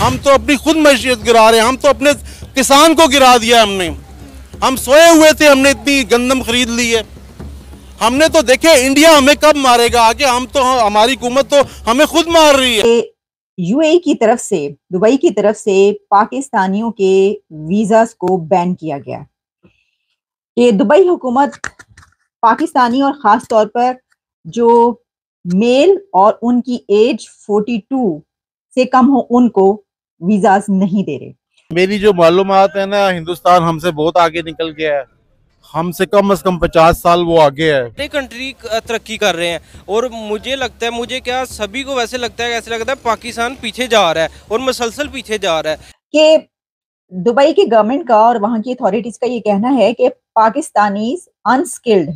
हम तो अपनी खुद मैशियत गिरा रहे हैं हम तो अपने किसान को गिरा दिया हमने हम सोए हुए थे हमने इतनी गंदम खरीद ली है हमने तो देखे इंडिया हमें कब मारेगा आगे हम तो हमारी हुकूमत तो हमें खुद मार रही है यूएई की तरफ से दुबई की तरफ से पाकिस्तानियों के वीजा को बैन किया गया कि दुबई हुकूमत पाकिस्तानी और ख़ास तौर पर जो मेल और उनकी एज 42 से कम हो उनको वीजाज नहीं दे रहे मेरी जो मालूम है ना हिंदुस्तान हमसे बहुत आगे निकल गया है हमसे कम से कम पचास साल वो आगे है कंट्री तरक्की कर रहे हैं और मुझे लगता है मुझे क्या सभी को वैसे लगता है ऐसे लगता है पाकिस्तान पीछे जा रहा है और मसलसल पीछे जा रहा है कि दुबई की गवर्नमेंट का और वहाँ की अथॉरिटीज का ये कहना है कि पाकिस्तानी अनस्किल्ड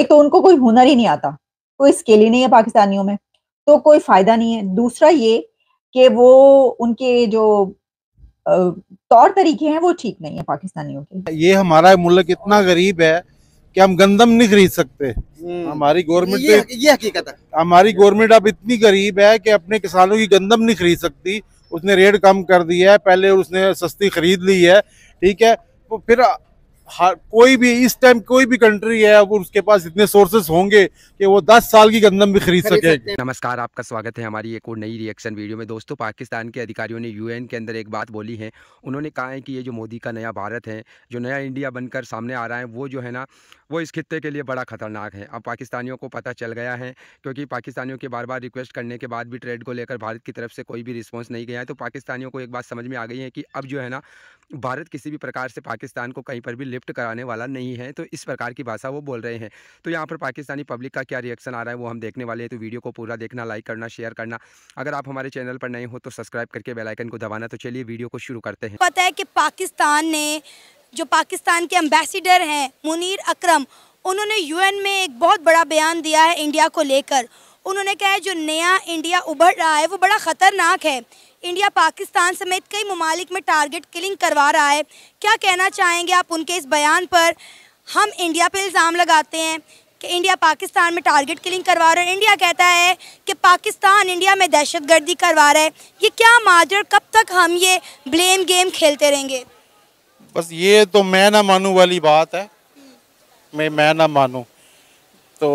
एक तो उनको कोई हुनर ही नहीं आता कोई स्किल ही नहीं है पाकिस्तानियों में तो कोई फायदा नहीं है दूसरा ये कि वो उनके जो तौर तरीके हैं वो ठीक नहीं है पाकिस्तानियों के ये हमारा मुल्क इतना गरीब है कि हम गंदम नहीं खरीद सकते हम्म। हमारी गवर्नमेंट ये, ये हकीकत है हमारी गवर्नमेंट अब इतनी गरीब है कि अपने किसानों की गंदम नहीं खरीद सकती उसने रेट कम कर दिया है पहले उसने सस्ती खरीद ली है ठीक है तो फिर कोई भी इस टाइम कोई भी कंट्री है अब उसके पास इतने सोर्सेस होंगे कि वो 10 साल की गंदम भी खरीद सके नमस्कार आपका स्वागत है हमारी एक और नई रिएक्शन वीडियो में दोस्तों पाकिस्तान के अधिकारियों ने यूएन के अंदर एक बात बोली है उन्होंने कहा है कि ये जो मोदी का नया भारत है जो नया इंडिया बनकर सामने आ रहा है वो जो है ना वो इस खत्े के लिए बड़ा खतरनाक है अब पाकिस्तानियों को पता चल गया है क्योंकि पाकिस्तानियों के बार बार रिक्वेस्ट करने के बाद भी ट्रेड को लेकर भारत की तरफ से कोई भी रिस्पॉन्स नहीं गया है तो पाकिस्तानियों को एक बात समझ में आ गई है कि अब जो है ना भारत किसी भी प्रकार से पाकिस्तान को कहीं पर भी शिफ्ट कराने वाला नहीं है तो इस प्रकार की भाषा वो बोल रहे हैं तो यहाँ पर पाकिस्तानी पब्लिक का क्या रिएक्शन आ रहा है वो हम देखने वाले हैं तो वीडियो को पूरा देखना लाइक करना शेयर करना अगर आप हमारे चैनल पर नए हो तो सब्सक्राइब करके बेलाइकन को दबाना तो चलिए वीडियो को शुरू करते हैं पता है कि पाकिस्तान ने जो पाकिस्तान के अम्बेसिडर हैं मुनीर अक्रम उन्होंने यूएन में एक बहुत बड़ा बयान दिया है इंडिया को लेकर उन्होंने कहा है जो नया इंडिया उभर रहा है वो बड़ा ख़तरनाक है इंडिया पाकिस्तान समेत कई ममालिक में टारगेट किलिंग करवा रहा है क्या कहना चाहेंगे आप उनके इस बयान पर हम इंडिया पे इल्ज़ाम लगाते हैं कि इंडिया पाकिस्तान में टारगेट किलिंग करवा रहा है इंडिया कहता है कि पाकिस्तान इंडिया में दहशत गर्दी करवा रहा है ये क्या माजर कब तक हम ये ब्लेम गेम खेलते रहेंगे बस ये तो मैं ना मानूँ वाली बात है मैं मैं ना मानूँ तो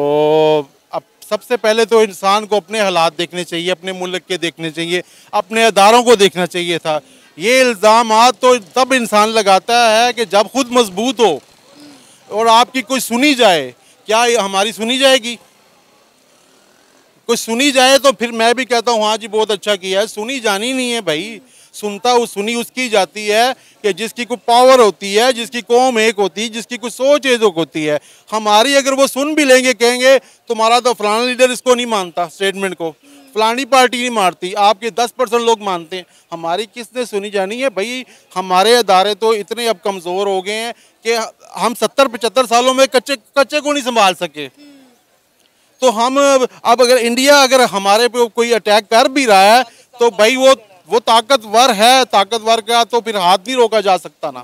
सबसे पहले तो इंसान को अपने हालात देखने चाहिए अपने मुल्क के देखने चाहिए अपने अदारों को देखना चाहिए था ये इल्ज़ाम तो तब इंसान लगाता है कि जब खुद मजबूत हो और आपकी कोई सुनी जाए क्या हमारी सुनी जाएगी कुछ सुनी जाए तो फिर मैं भी कहता हूँ हाँ जी बहुत अच्छा किया है सुनी जानी नहीं है भाई सुनता हूँ सुनी उसकी जाती है कि जिसकी कोई पावर होती है जिसकी कौम एक होती है जिसकी कोई सोच एक होती है हमारी अगर वो सुन भी लेंगे कहेंगे तुम्हारा तो फलाना लीडर इसको नहीं मानता स्टेटमेंट को फलानी पार्टी नहीं मारती आपके दस परसेंट लोग मानते हैं हमारी किसने सुनी जानी है भाई हमारे अदारे तो इतने अब कमज़ोर हो गए हैं कि हम सत्तर पचहत्तर सालों में कच्चे कच्चे को नहीं संभाल सके तो हम अब अगर इंडिया अगर हमारे पे कोई अटैक कर भी रहा है तो भाई वो वो ताकतवर है ताकतवर का तो फिर हाथ नहीं रोका जा सकता ना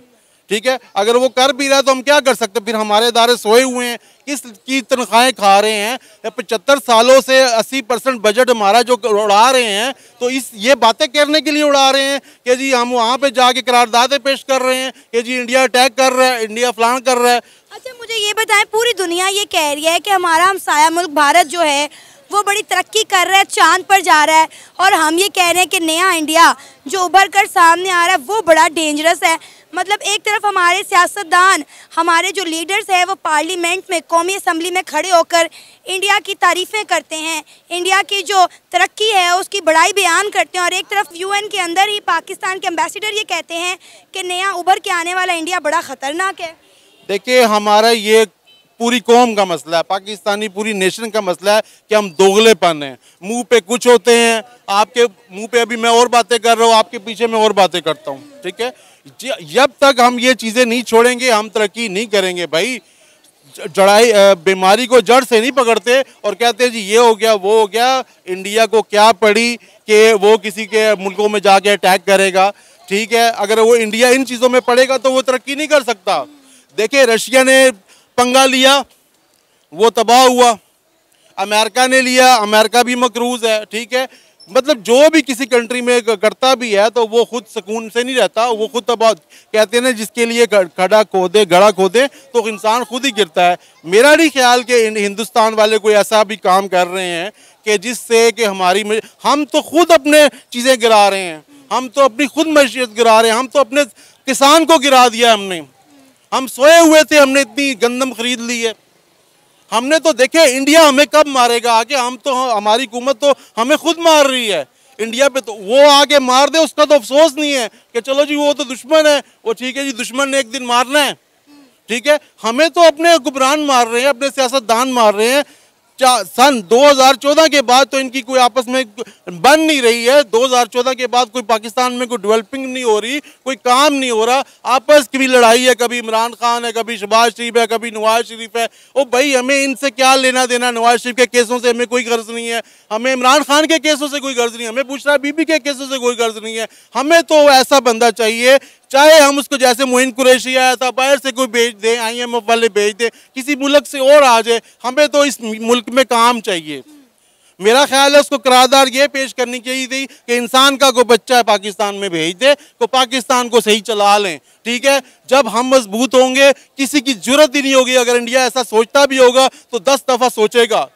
ठीक है अगर वो कर भी रहा है तो हम क्या कर सकते फिर हमारे इदारे सोए हुए हैं किस की तनख्वाहें खा रहे हैं पचहत्तर सालों से 80 परसेंट बजट हमारा जो उड़ा रहे हैं तो इस ये बातें करने के लिए उड़ा रहे हैं कि जी हम वहाँ पे जाके करारदादे पेश कर रहे हैं कि जी इंडिया अटैक कर रहा है इंडिया फलान कर रहा है अच्छा मुझे ये बताएं पूरी दुनिया ये कह रही है कि हमारा हमसाया मुल्क भारत जो है वो बड़ी तरक्की कर रहा है चांद पर जा रहा है और हम ये कह रहे हैं कि नया इंडिया जो उभर कर सामने आ रहा है वो बड़ा डेंजरस है मतलब एक तरफ हमारे सियासतदान हमारे जो लीडर्स हैं वो पार्लियामेंट में कौमी असम्बली में खड़े होकर इंडिया की तारीफ़ें करते हैं इंडिया की जो तरक्की है उसकी बड़ाई बयान करते हैं और एक तरफ यूएन के अंदर ही पाकिस्तान के अम्बेसडर ये कहते हैं कि नया उभर के आने वाला इंडिया बड़ा ख़तरनाक है देखिए हमारा ये पूरी कौम का मसला है पाकिस्तानी पूरी नेशन का मसला है कि हम दोगलेपन हैं मुंह पे कुछ होते हैं आपके मुंह पे अभी मैं और बातें कर रहा हूँ आपके पीछे मैं और बातें करता हूँ ठीक है जब तक हम ये चीज़ें नहीं छोड़ेंगे हम तरक्की नहीं करेंगे भाई जड़ाई बीमारी को जड़ से नहीं पकड़ते और कहते हैं जी ये हो गया वो हो गया इंडिया को क्या पड़ी कि वो किसी के मुल्कों में जाके अटैक करेगा ठीक है अगर वो इंडिया इन चीज़ों में पड़ेगा तो वो तरक्की नहीं कर सकता देखिए रशिया ने पंगा लिया वो तबाह हुआ अमेरिका ने लिया अमेरिका भी मकरूज है ठीक है मतलब जो भी किसी कंट्री में करता भी है तो वो खुद सुकून से नहीं रहता वो खुद तबाह कहते हैं ना जिसके लिए खड़ा खोदे गड़ा खोदे तो इंसान खुद ही गिरता है मेरा नहीं ख्याल कि हिंदुस्तान वाले कोई ऐसा भी काम कर रहे हैं कि जिससे कि हमारी हम तो खुद अपने चीज़ें गिरा रहे हैं हम तो अपनी खुद मशीत गिरा रहे हैं हम तो अपने किसान को गिरा दिया हमने हम सोए हुए थे हमने इतनी गंदम खरीद ली है हमने तो देखे इंडिया हमें कब मारेगा आगे हम तो हमारी हुकूमत तो हमें खुद मार रही है इंडिया पे तो वो आगे मार दे उसका तो अफसोस नहीं है कि चलो जी वो तो दुश्मन है वो ठीक है जी दुश्मन ने एक दिन मारना है ठीक है हमें तो अपने हुक्मरान मार रहे हैं अपने सियासतदान मार रहे हैं सन 2014 के बाद तो इनकी कोई आपस में बन नहीं रही है 2014 के बाद कोई पाकिस्तान में कोई डेवलपिंग नहीं हो रही कोई काम नहीं हो रहा आपस की भी लड़ाई है कभी इमरान खान है कभी शहबाज शरीफ है कभी नवाज शरीफ है ओ भाई हमें इनसे क्या लेना देना नवाज शरीफ के केसों से हमें कोई गर्ज नहीं है हमें इमरान खान के केसों से कोई गर्ज नहीं है हमें रहा बीबी के केसों से कोई गर्ज नहीं है हमें तो ऐसा बंदा चाहिए चाहे हम उसको जैसे मोइन कुरैशी आया था बाहर से कोई भेज दें एफ वाले भेज दें किसी मुल्क से और आ जाए हमें तो इस मुल्क में काम चाहिए मेरा ख्याल है उसको करारदार ये पेश करनी चाहिए थी कि इंसान का कोई बच्चा है पाकिस्तान में भेज दे तो पाकिस्तान को सही चला लें ठीक है जब हम मजबूत होंगे किसी की जरूरत ही नहीं होगी अगर इंडिया ऐसा सोचता भी होगा तो दस दफ़ा सोचेगा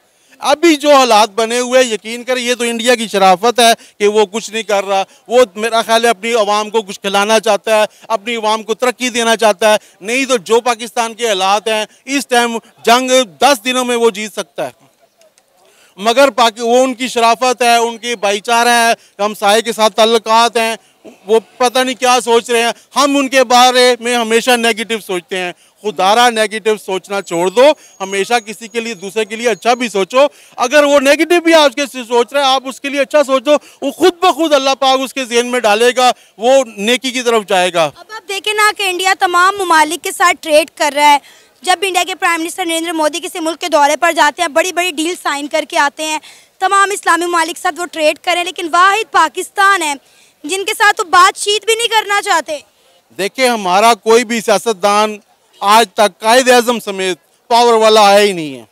अभी जो हालात बने हुए यकीन करें ये तो इंडिया की शराफत है कि वो कुछ नहीं कर रहा वो मेरा ख्याल है अपनी आवाम को कुछ खिलाना चाहता है अपनी आवाम को तरक्की देना चाहता है नहीं तो जो पाकिस्तान के हालात हैं इस टाइम जंग दस दिनों में वो जीत सकता है मगर पाकि वो उनकी शराफत है उनकी भाईचारा है हम साय के साथ तल्लक हैं वो पता नहीं क्या सोच रहे हैं हम उनके बारे में हमेशा नेगेटिव सोचते हैं खुदारा नेगेटिव सोचना छोड़ दो हमेशा किसी के लिए दूसरे के लिए अच्छा भी सोचो अगर वो नेगेटिव भी आपके सोच रहे हैं आप उसके लिए अच्छा सोचो वो खुद ब खुद अल्लाह पाक उसके जहन में डालेगा वो नेकी की तरफ जाएगा अब आप देखें ना कि इंडिया तमाम ममालिक के साथ ट्रेड कर रहा है जब इंडिया के प्राइम मिनिस्टर नरेंद्र मोदी किसी मुल्क के दौरे पर जाते हैं बड़ी बड़ी डील साइन करके आते हैं तमाम इस्लामी ममालिक साथ वो ट्रेड करें लेकिन वाहिद पाकिस्तान है जिनके साथ वो बातचीत भी नहीं करना चाहते देखिए हमारा कोई भी सियासतदान आज तक कायद अजम समेत पावर वाला आया ही नहीं है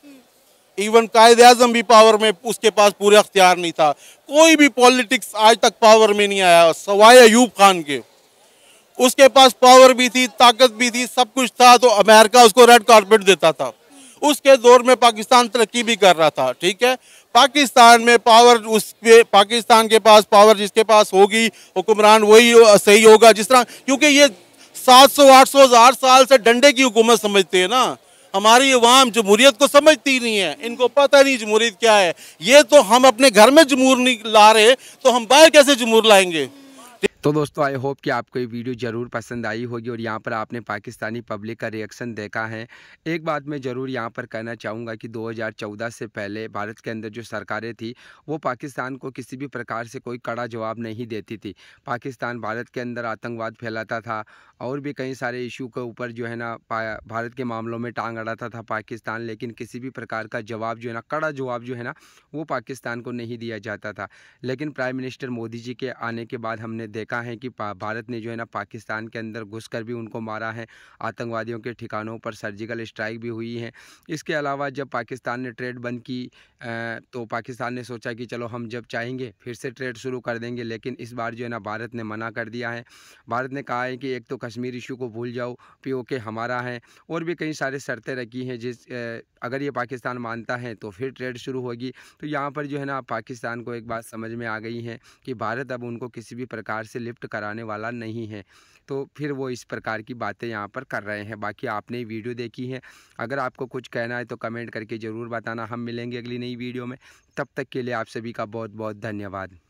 इवन कायद अजम भी पावर में उसके पास पूरा अख्तियार नहीं था कोई भी पॉलिटिक्स आज तक पावर में नहीं आया सवाए अयूब खान के उसके पास पावर भी थी ताकत भी थी सब कुछ था तो अमेरिका उसको रेड कारपेट देता था उसके दौर में पाकिस्तान तरक्की भी कर रहा था ठीक है पाकिस्तान में पावर उस पाकिस्तान के पास पावर जिसके पास होगी हुक्मरान वही सही होगा जिस तरह क्योंकि ये सात सौ आठ सौ हजार साल से डंडे की हुकूमत समझते हैं ना हमारी अवाम जमहूरियत को समझती नहीं है इनको पता नहीं जमहूरीत क्या है ये तो हम अपने घर में जमूर नहीं ला रहे तो हम बाहर कैसे जमूर लाएंगे तो दोस्तों आई होप कि आपको ये वीडियो ज़रूर पसंद आई होगी और यहाँ पर आपने पाकिस्तानी पब्लिक का रिएक्शन देखा है एक बात मैं ज़रूर यहाँ पर कहना चाहूँगा कि 2014 से पहले भारत के अंदर जो सरकारें थी वो पाकिस्तान को किसी भी प्रकार से कोई कड़ा जवाब नहीं देती थी पाकिस्तान भारत के अंदर आतंकवाद फैलाता था और भी कई सारे इशू के ऊपर जो है ना भारत के मामलों में टांग अड़ाता था पाकिस्तान लेकिन किसी भी प्रकार का जवाब जो है ना कड़ा जवाब जो है ना वो पाकिस्तान को नहीं दिया जाता था लेकिन प्राइम मिनिस्टर मोदी जी के आने के बाद हमने देखा का है कि भारत ने जो है ना पाकिस्तान के अंदर घुसकर भी उनको मारा है आतंकवादियों के ठिकानों पर सर्जिकल स्ट्राइक भी हुई है इसके अलावा जब पाकिस्तान ने ट्रेड बंद की तो पाकिस्तान ने सोचा कि चलो हम जब चाहेंगे फिर से ट्रेड शुरू कर देंगे लेकिन इस बार जो है ना भारत ने मना कर दिया है भारत ने कहा है कि एक तो कश्मीर इशू को भूल जाओ पीओके हमारा है और भी कई सारे शर्तें रखी हैं जिस अगर ये पाकिस्तान मानता है तो फिर ट्रेड शुरू होगी तो यहाँ पर जो है ना पाकिस्तान को एक बात समझ में आ गई है कि भारत अब उनको किसी भी प्रकार से लिफ्ट कराने वाला नहीं है तो फिर वो इस प्रकार की बातें यहाँ पर कर रहे हैं बाकी आपने वीडियो देखी है अगर आपको कुछ कहना है तो कमेंट करके ज़रूर बताना हम मिलेंगे अगली नई वीडियो में तब तक के लिए आप सभी का बहुत बहुत धन्यवाद